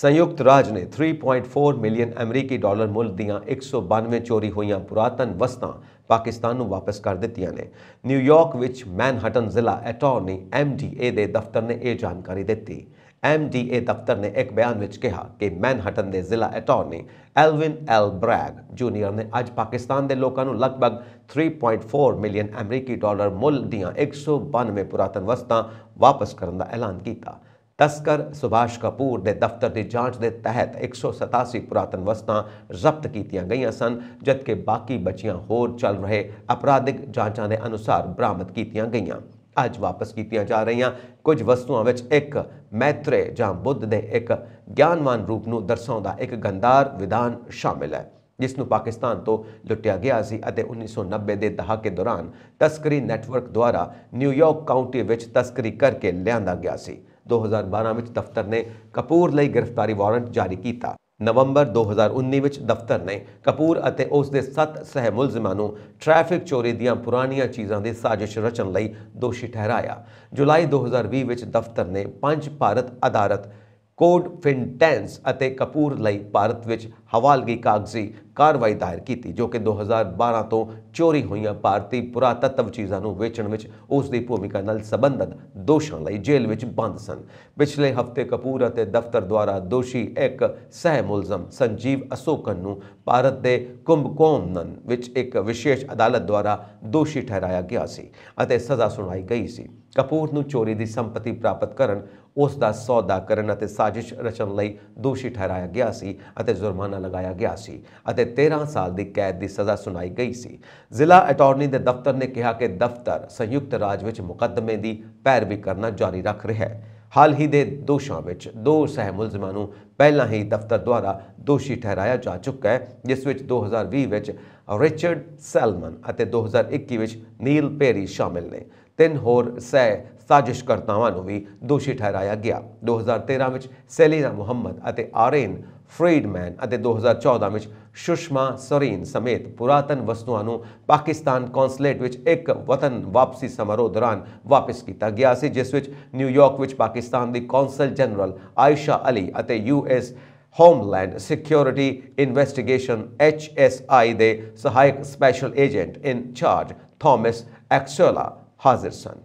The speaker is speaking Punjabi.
ਸੰਯੁਕਤ ਰਾਜ ਨੇ 3.4 ਮਿਲੀਅਨ ਅਮਰੀਕੀ ਡਾਲਰ ਮੁੱਲ ਦੀਆਂ 192 ਚੋਰੀ ਹੋਈਆਂ ਪੁਰਾਤਨ ਵਸਤਾਂ ਪਾਕਿਸਤਾਨ ਨੂੰ ਵਾਪਸ ਕਰ ਦਿੱਤੀਆਂ ਨੇ ਨਿਊਯਾਰਕ ਵਿੱਚ ਮੈਨਹਟਨ ਜ਼ਿਲ੍ਹਾ ਅਟਾਰਨੀ ਐਮਡੀਏ ਦੇ ਦਫ਼ਤਰ ਨੇ ਇਹ ਜਾਣਕਾਰੀ ਦਿੱਤੀ ਐਮਡੀਏ ਦਫ਼ਤਰ ਨੇ ਇੱਕ ਬਿਆਨ ਵਿੱਚ ਕਿਹਾ ਕਿ ਮੈਨਹਟਨ ਦੇ ਜ਼ਿਲ੍ਹਾ attorney Alvin L Bragg junior ਨੇ ਅੱਜ ਪਾਕਿਸਤਾਨ ਦੇ ਲੋਕਾਂ ਨੂੰ ਲਗਭਗ 3.4 ਮਿਲੀਅਨ ਅਮਰੀਕੀ ਡਾਲਰ ਮੁੱਲ ਦੀਆਂ 192 ਪੁਰਾਤਨ ਵਸਤਾਂ ਵਾਪਸ ਕਰਨ ਦਾ ਐਲਾਨ ਕੀਤਾ ਤਸਕਰ ਸੁਭਾਸ਼ ਕਪੂਰ ਦੇ ਦਫ਼ਤਰ ਦੀ ਜਾਂਚ ਦੇ ਤਹਿਤ 187 ਪੁਰਾਤਨ ਵਸਤਾਂ ਜ਼ਬਤ ਕੀਤੀਆਂ ਗਈਆਂ ਸਨ ਜਦਕਿ ਬਾਕੀ ਬਚੀਆਂ ਹੋਰ ਚੱਲ ਰਹੇ ਅਪਰਾਧਿਕ ਜਾਂਚਾਂ ਦੇ ਅਨੁਸਾਰ ਬਰਾਮਦ ਕੀਤੀਆਂ ਗਈਆਂ ਅੱਜ ਵਾਪਸ ਕੀਤੀਆਂ ਜਾ ਰਹੀਆਂ ਕੁਝ ਵਸਤੂਆਂ ਵਿੱਚ ਇੱਕ ਮੈਤਰੇ ਜਾਂ ਬੁੱਧ ਦੇ ਇੱਕ ਗਿਆਨਵਾਨ ਰੂਪ ਨੂੰ ਦਰਸਾਉਂਦਾ ਇੱਕ ਗੰਦਾਰ ਵਿਧਾਨ ਸ਼ਾਮਿਲ ਹੈ ਜਿਸ ਨੂੰ ਪਾਕਿਸਤਾਨ ਤੋਂ ਲੁੱਟਿਆ ਗਿਆ ਸੀ ਅਤੇ 1990 ਦੇ ਦਹਾਕੇ ਦੌਰਾਨ ਤਸਕਰੀ ਨੈਟਵਰਕ ਦੁਆਰਾ ਨਿਊਯਾਰਕ ਕਾਉਂਟੀ ਵਿੱਚ ਤਸਕਰੀ ਕਰਕੇ ਲਿਆਂਦਾ ਗਿਆ ਸੀ 2012 ਵਿੱਚ ਦਫ਼ਤਰ ਨੇ ਕਪੂਰ ਲਈ ਗ੍ਰਿਫਤਾਰੀ ਵਾਰੰਟ ਜਾਰੀ ਕੀਤਾ ਨਵੰਬਰ 2019 ਵਿੱਚ ਦਫ਼ਤਰ ਨੇ ਕਪੂਰ ਅਤੇ ਉਸ ਦੇ 7 ਸਹਿਮੁਲਜ਼ਮਾਂ ਨੂੰ ਟ੍ਰੈਫਿਕ ਚੋਰੀ ਦੀਆਂ ਪੁਰਾਣੀਆਂ ਚੀਜ਼ਾਂ ਦੀ ਸਾਜ਼ਿਸ਼ ਰਚਣ ਲਈ ਦੋਸ਼ੀ ਠਹਿਰਾਇਆ ਜੁਲਾਈ 2020 ਵਿੱਚ ਦਫ਼ਤਰ ਨੇ ਪੰਜ ਭਾਰਤ ਅਦਾਲਤ ਕੋਡ ਫਿੰਟੈਂਸ ਅਤੇ ਕਪੂਰ ਲਈ ਭਾਰਤ ਵਿੱਚ ਹਵਾਲਗੀ ਕਾਗਜ਼ੀ ਕਾਰਵਾਈ ਦਾਇਰ ਕੀਤੀ ਜੋ ਕਿ 2012 ਤੋਂ ਚੋਰੀ ਹੋਈਆਂ ਭਾਰਤੀ ਪੁਰਾਤੱਤਵ ਚੀਜ਼ਾਂ ਨੂੰ ਵੇਚਣ ਵਿੱਚ ਉਸ ਦੀ ਭੂਮਿਕਾ ਨਾਲ ਸੰਬੰਧਿਤ ਦੋਸ਼ਾਂ ਲਈ ਜੇਲ੍ਹ ਵਿੱਚ ਬੰਦ ਸਨ ਪਿਛਲੇ ਹਫਤੇ ਕਪੂਰ ਅਤੇ ਦਫ਼ਤਰ ਦੁਆਰਾ ਦੋਸ਼ੀ ਇੱਕ ਸਹਿ ਮੁਲਜ਼ਮ ਸੰਜੀਵ ਅਸੋਕਨ ਨੂੰ ਭਾਰਤ ਦੇ ਕੁੰਭਕੋਣਨ ਵਿੱਚ ਇੱਕ ਵਿਸ਼ੇਸ਼ ਅਦਾਲਤ ਦੁਆਰਾ ਦੋਸ਼ੀ ਠਹਿਰਾਇਆ ਗਿਆ ਸੀ ਅਤੇ ਸਜ਼ਾ ਸੁਣਾਈ ਗਈ ਸੀ ਕਪੂਰ ਨੂੰ ਚੋਰੀ ਦੀ ਸੰਪਤੀ ਪ੍ਰਾਪਤ ਕਰਨ ਉਸ ਦਾ ਸੌਦਾ ਕਰਨ ਅਤੇ ਸਾਜ਼ਿਸ਼ ਰਚਣ ਲਈ ਦੋਸ਼ੀ ਠਹਿਰਾਇਆ ਗਿਆ ਸੀ ਅਤੇ ਜੁਰਮਾਨਾ ਲਗਾਇਆ ਗਿਆ ਸੀ ਅਤੇ 13 ਸਾਲ ਦੀ ਕੈਦ ਦੀ ਸਜ਼ਾ ਸੁਣਾਈ ਗਈ ਸੀ ਜ਼ਿਲ੍ਹਾ ਅਟਾਰਨੀ ਦੇ ਦਫ਼ਤਰ ਨੇ ਕਿਹਾ ਕਿ ਦਫ਼ਤਰ ਸੰਯੁਕਤ ਰਾਜ ਵਿੱਚ ਮੁਕੱਦਮੇ ਦੀ ਪੈਰਵੀ ਕਰਨਾ ਜਾਰੀ ਰੱਖ ਰਿਹਾ ਹੈ ਹਾਲ ਹੀ ਦੇ ਦੋਸ਼ਾਂ ਵਿੱਚ ਦੋ ਸਹਿ ਮੁਲਜ਼ਮਾਂ ਨੂੰ ਪਹਿਲਾਂ ਹੀ ਦਫ਼ਤਰ ਦੁਆਰਾ ਦੋਸ਼ੀ ਠਹਿਰਾਇਆ ਜਾ ਚੁੱਕਾ ਹੈ ਜਿਸ ਵਿੱਚ 2020 ਵਿੱਚ ਰਿਚਰਡ ਸੈਲਮਨ ਅਤੇ 2021 ਵਿੱਚ ਨੀਲ ਪੇਰੀ ਸ਼ਾਮਿਲ ਨੇ ਤਿੰਨ ਹੋਰ ਸਹਿ ਸਾਜ਼ਿਸ਼ਕਰਤਾਵਾਂ ਨੂੰ ਵੀ ਦੋਸ਼ੀ ਠਹਿਰਾਇਆ ਗਿਆ 2013 ਵਿੱਚ ਸੈਲੀਨਾ ਮੁਹੰਮਦ ਅਤੇ ਆਰੇਨ ਫਰੀਡਮੈਨ ਅਤੇ 2014 ਵਿੱਚ ਸ਼ੁਸ਼ਮਾ ਸਰੀਨ ਸਮੇਤ ਪੁਰਾਤਨ ਵਸਤੂਆਂ ਨੂੰ ਪਾਕਿਸਤਾਨ ਕੌਂਸਲੇਟ ਵਿੱਚ ਇੱਕ ਵਤਨ ਵਾਪਸੀ ਸਮਾਰੋਹ ਦੌਰਾਨ ਵਾਪਸ ਕੀਤਾ ਗਿਆ ਸੀ ਜਿਸ ਵਿੱਚ ਨਿਊਯਾਰਕ ਵਿੱਚ ਪਾਕਿਸਤਾਨ ਦੀ ਕੌਂਸਲ ਜਨਰਲ ਆਇਸ਼ਾ ਅਲੀ ਅਤੇ US homeland security investigation HSI ਦੇ ਸਹਾਇਕ special agent in charge Thomas Exola hazırsın.